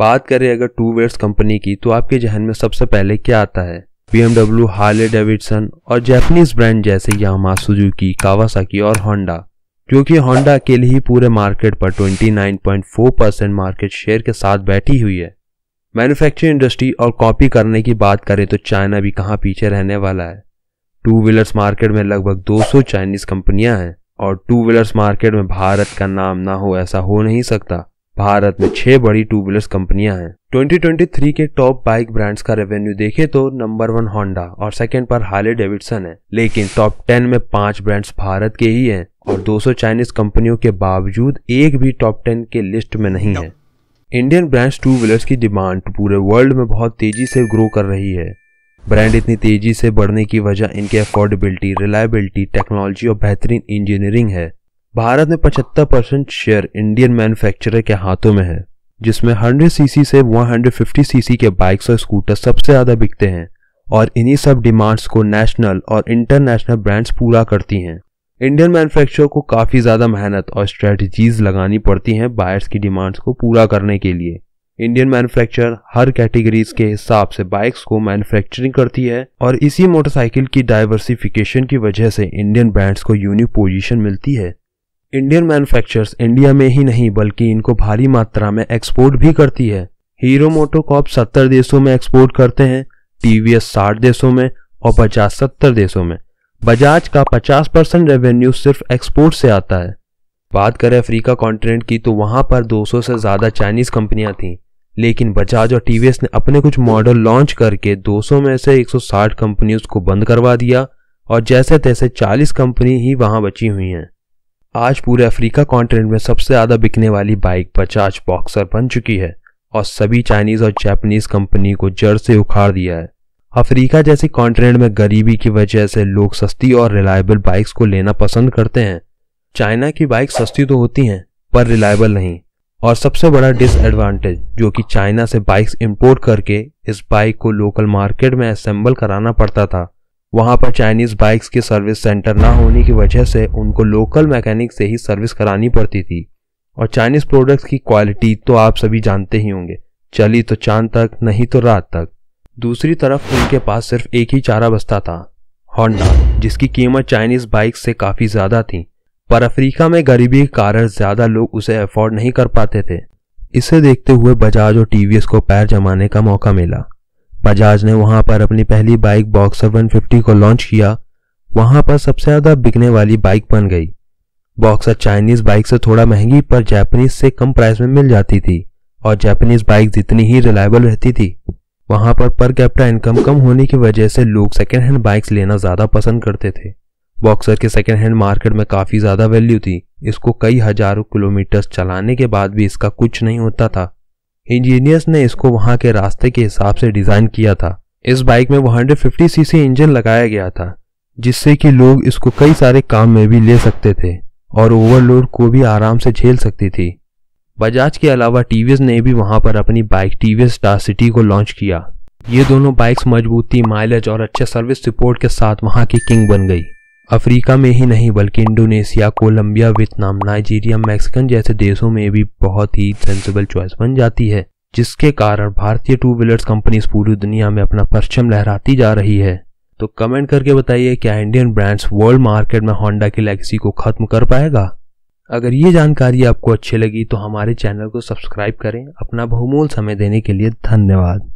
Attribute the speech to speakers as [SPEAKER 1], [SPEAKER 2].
[SPEAKER 1] बात करें अगर टू वेयर्स कंपनी की तो आपके जहन में सबसे पहले क्या आता है एमडब्ल्यू हार्ले डेविडसन और जैपनीज ब्रांड जैसे यामा सुजुकी कावासाकी और होंडा क्योंकि होंडा अकेले ही पूरे मार्केट पर 29.4 परसेंट मार्केट शेयर के साथ बैठी हुई है मैन्युफैक्चरिंग इंडस्ट्री और कॉपी करने की बात करें तो चाइना भी कहाँ पीछे रहने वाला है टू व्हीलर्स मार्केट में लगभग 200 चाइनीज कंपनियां हैं और टू व्हीलर्स मार्केट में भारत का नाम ना हो ऐसा हो नहीं सकता भारत में छह बड़ी टू व्हीलर कंपनियां हैं 2023 के टॉप बाइक ब्रांड्स का रेवेन्यू देखे तो नंबर वन होंडा और सेकंड पर हाले डेविडसन है लेकिन टॉप टेन में पांच ब्रांड्स भारत के ही हैं और 200 चाइनीज कंपनियों के बावजूद एक भी टॉप टेन के लिस्ट में नहीं है इंडियन ब्रांड्स टू व्हीलर्स की डिमांड पूरे वर्ल्ड में बहुत तेजी से ग्रो कर रही है ब्रांड इतनी तेजी से बढ़ने की वजह इनकी अफोर्डेबिलिटी रिलायबिलिटी टेक्नोलॉजी और बेहतरीन इंजीनियरिंग है भारत में 75 परसेंट शेयर इंडियन मैन्युफैक्चरर के हाथों में है जिसमें 100 सीसी से 150 सीसी के बाइक्स और स्कूटर सबसे ज़्यादा बिकते हैं और इन्हीं सब डिमांड्स को नेशनल और इंटरनेशनल ब्रांड्स पूरा करती हैं इंडियन मैन्युफैक्चरर को काफ़ी ज़्यादा मेहनत और स्ट्रेटजीज लगानी पड़ती हैं बायर्स की डिमांड्स को पूरा करने के लिए इंडियन मैन्युफैक्चरर हर कैटेगरीज के हिसाब से बाइक्स को मैन्युफैक्चरिंग करती है और इसी मोटरसाइकिल की डाइवर्सिफिकेशन की वजह से इंडियन ब्रांड्स को यूनिक पोजीशन मिलती है इंडियन मैन्युफैक्चरर्स इंडिया में ही नहीं बल्कि इनको भारी मात्रा में एक्सपोर्ट भी करती है हीरो मोटोकॉप सत्तर देशों में एक्सपोर्ट करते हैं टीवीएस साठ देशों में और बजाज सत्तर देशों में बजाज का पचास परसेंट रेवेन्यू सिर्फ एक्सपोर्ट से आता है बात करें अफ्रीका कॉन्टिनेंट की तो वहां पर 200 से ज़्यादा चाइनीज़ कंपनियां थी लेकिन बजाज और टीवीएस ने अपने कुछ मॉडल लॉन्च करके 200 में से 160 कंपनियों को बंद करवा दिया और जैसे तैसे 40 कंपनी ही वहां बची हुई हैं आज पूरे अफ्रीका कॉन्टिनेंट में सबसे ज़्यादा बिकने वाली बाइक बजाज बॉक्सर बन चुकी है और सभी चाइनीज़ और जापानीज़ कंपनी को जड़ से उखाड़ दिया है अफ्रीका जैसे कॉन्टिनेंट में गरीबी की वजह से लोग सस्ती और रिलायबल बाइक्स को लेना पसंद करते हैं चाइना की बाइक सस्ती तो होती हैं पर रिलायबल नहीं और सबसे बड़ा डिसएडवांटेज जो कि चाइना से बाइक्स इंपोर्ट करके इस बाइक को लोकल मार्केट में असेंबल कराना पड़ता था वहाँ पर चाइनीज़ बाइक्स के सर्विस सेंटर ना होने की वजह से उनको लोकल मैकेनिक से ही सर्विस करानी पड़ती थी और चाइनीज़ प्रोडक्ट्स की क्वालिटी तो आप सभी जानते ही होंगे चली तो चांद तक नहीं तो रात तक दूसरी तरफ उनके पास सिर्फ एक ही चारा बस्ता था होंडा जिसकी कीमत चाइनीज़ बाइक से काफ़ी ज़्यादा थी पर अफ्रीका में गरीबी के कारण ज़्यादा लोग उसे अफोर्ड नहीं कर पाते थे इसे देखते हुए बजाज और टीवीएस को पैर जमाने का मौका मिला बजाज ने वहां पर अपनी पहली बाइक बॉक्सर 150 को लॉन्च किया वहां पर सबसे ज़्यादा बिकने वाली बाइक बन गई बॉक्सर चाइनीज़ बाइक से थोड़ा महंगी पर जापानीज से कम प्राइस में मिल जाती थी और जापानीज बाइक जितनी ही रिलायबल रहती थी वहां पर पर कैपिटा इनकम कम होने की वजह से लोग सेकेंड हैंड बाइक्स लेना ज़्यादा पसंद करते थे बॉक्सर के सेकेंड हैंड मार्केट में काफ़ी ज़्यादा वैल्यू थी इसको कई हज़ारों किलोमीटर्स चलाने के बाद भी इसका कुछ नहीं होता था इंजीनियर्स ने इसको वहां के रास्ते के हिसाब से डिज़ाइन किया था इस बाइक में 150 सीसी इंजन लगाया गया था जिससे कि लोग इसको कई सारे काम में भी ले सकते थे और ओवरलोड को भी आराम से झेल सकती थी बजाज के अलावा टीवीएस ने भी वहां पर अपनी बाइक टीवीएस स्टार सिटी को लॉन्च किया ये दोनों बाइक्स मजबूती माइलेज और अच्छे सर्विस रिपोर्ट के साथ वहां की किंग बन गई अफ्रीका में ही नहीं बल्कि Indonesia Colombia Vietnam Nigeria Mexican जैसे देशों में भी बहुत ही सेंसिबल चॉइस बन जाती है जिसके कारण भारतीय टू व्हीलर्स कंपनीज पूरी दुनिया में अपना परचम लहराती जा रही है तो कमेंट करके बताइए क्या इंडियन ब्रांड्स वर्ल्ड मार्केट में होंडा की लेगेसी को खत्म कर पाएगा अगर ये जानकारी आपको अच्छी लगी तो हमारे चैनल को सब्सक्राइब करें अपना बहुमूल समय देने के लिए धन्यवाद